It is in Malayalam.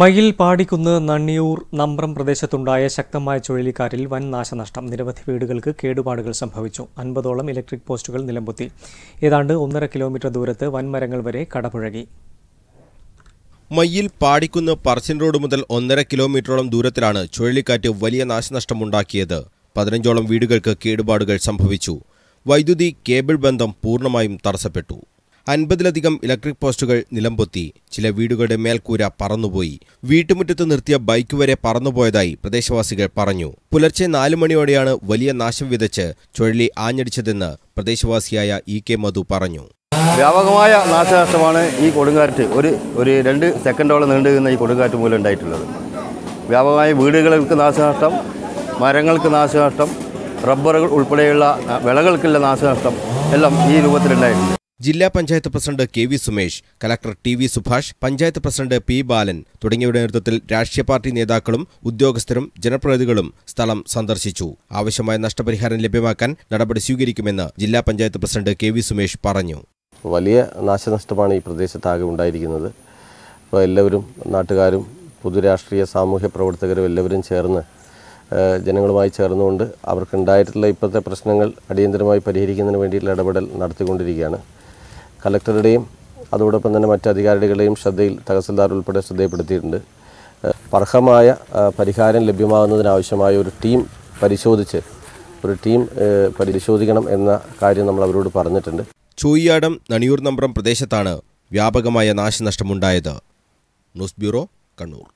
മയിൽ പാടിക്കുന്ന് നണ്ണിയൂർ നമ്പ്രം പ്രദേശത്തുണ്ടായ ശക്തമായ ചുഴലിക്കാറ്റിൽ വൻ നാശനഷ്ടം നിരവധി വീടുകൾക്ക് കേടുപാടുകൾ സംഭവിച്ചു അൻപതോളം ഇലക്ട്രിക് പോസ്റ്റുകൾ നിലംപൊത്തി ഏതാണ്ട് ഒന്നര കിലോമീറ്റർ ദൂരത്ത് വൻമരങ്ങൾ വരെ കടപുഴകി മയ്യിൽ പാടിക്കുന്ന് പറശ്ശിൻ റോഡ് മുതൽ ഒന്നര കിലോമീറ്ററോളം ദൂരത്തിലാണ് ചുഴലിക്കാറ്റ് വലിയ നാശനഷ്ടമുണ്ടാക്കിയത് പതിനഞ്ചോളം വീടുകൾക്ക് കേടുപാടുകൾ സംഭവിച്ചു വൈദ്യുതി കേബിൾ ബന്ധം പൂർണ്ണമായും തടസ്സപ്പെട്ടു അൻപതിലധികം ഇലക്ട്രിക് പോസ്റ്റുകൾ നിലംപൊത്തി ചില വീടുകളുടെ മേൽക്കൂര പറന്നുപോയി വീട്ടുമുറ്റത്ത് നിർത്തിയ ബൈക്ക് വരെ പറന്നുപോയതായി പ്രദേശവാസികൾ പറഞ്ഞു പുലർച്ചെ നാലു മണിയോടെയാണ് വലിയ നാശം വിതച്ച് ചുഴലി ആഞ്ഞടിച്ചതെന്ന് പ്രദേശവാസിയായ ഇ കെ മധു പറഞ്ഞു വ്യാപകമായ നാശനഷ്ടമാണ് ഈ കൊടുങ്കാറ്റ് ഒരു ഒരു രണ്ട് സെക്കൻഡോളം നീണ്ടു നിന്ന ഈ കൊടുങ്കാറ്റ് മൂലം ഉണ്ടായിട്ടുള്ളത് വ്യാപകമായ വീടുകൾക്ക് നാശനഷ്ടം മരങ്ങൾക്ക് നാശനഷ്ടം റബ്ബറുകൾ ഉൾപ്പെടെയുള്ള വിളകൾക്കുള്ള നാശനഷ്ടം എല്ലാം ഈ രൂപത്തിലുണ്ടായിട്ടുണ്ട് ജില്ലാ panchayat president K V Sumesh collector T V Subhash panchayat president P Balan തുടങ്ങിയവരുടെ നേതൃത്വത്തിൽ രാഷ്ട്രീയ പാർട്ടി നേതാക്കളും ഉദ്യോഗസ്ഥരും ജനപ്രതിനിധികളും സ്ഥലം സന്ദർശിച്ചു ആവശ്യമായ നഷ്ടപരിഹാരം ലഭ്യമാക്കാൻ നടപടി സ്വീകരിക്കുമെന്ന് ജില്ലാ panchayat president K V Sumesh പറഞ്ഞു വലിയ നാശനഷ്ടമാണ് ഈ പ്രദേശത്താകെ ഉണ്ടായിരിക്കുന്നത് അപ്പോൾ എല്ലാവരും നാട്ടുകാരും പൊതുരാഷ്ട്രീയ സാമൂഹ്യ പ്രവർത്തകരും എല്ലാവരും ചേർന്ന് ജനങ്ങളുമായി ചേർന്നുകൊണ്ട് അവർക്കുണ്ടായിട്ടുള്ള ഇപ്പോഴത്തെ പ്രശ്നങ്ങൾ അടിയന്തരമായി പരിഹരിക്കുന്നതിന് വേണ്ടിയിട്ടുള്ള ഇടപെടൽ നടത്തിക്കൊണ്ടിരിക്കുകയാണ് കലക്ടറുടെയും അതോടൊപ്പം തന്നെ മറ്റ് അധികാരികളുടെയും ശ്രദ്ധയിൽ തഹസിൽദാർ ഉൾപ്പെടെ ശ്രദ്ധയിൽപ്പെടുത്തിയിട്ടുണ്ട് അർഹമായ പരിഹാരം ലഭ്യമാകുന്നതിനാവശ്യമായ ഒരു ടീം പരിശോധിച്ച് ഒരു ടീം പരിശോധിക്കണം എന്ന കാര്യം നമ്മൾ അവരോട് പറഞ്ഞിട്ടുണ്ട് ചൂയ്യാടം നണിയൂർ നമ്പ്രം പ്രദേശത്താണ് വ്യാപകമായ നാശനഷ്ടമുണ്ടായത് ന്യൂസ് ബ്യൂറോ കണ്ണൂർ